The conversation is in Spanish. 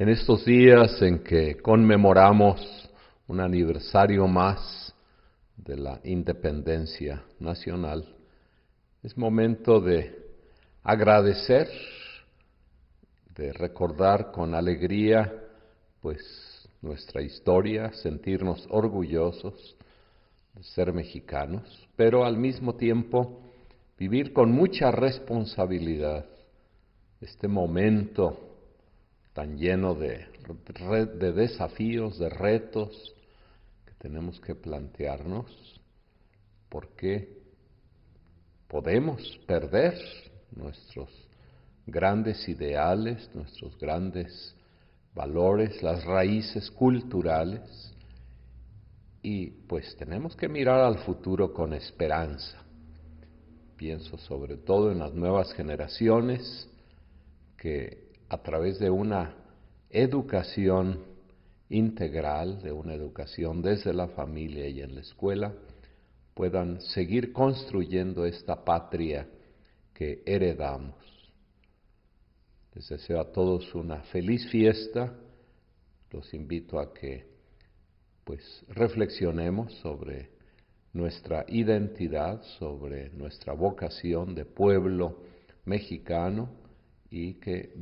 En estos días en que conmemoramos un aniversario más de la independencia nacional, es momento de agradecer, de recordar con alegría pues nuestra historia, sentirnos orgullosos de ser mexicanos, pero al mismo tiempo vivir con mucha responsabilidad este momento tan lleno de, de desafíos, de retos que tenemos que plantearnos, porque podemos perder nuestros grandes ideales, nuestros grandes valores, las raíces culturales, y pues tenemos que mirar al futuro con esperanza. Pienso sobre todo en las nuevas generaciones que a través de una educación integral, de una educación desde la familia y en la escuela, puedan seguir construyendo esta patria que heredamos. Les deseo a todos una feliz fiesta. Los invito a que pues reflexionemos sobre nuestra identidad, sobre nuestra vocación de pueblo mexicano y que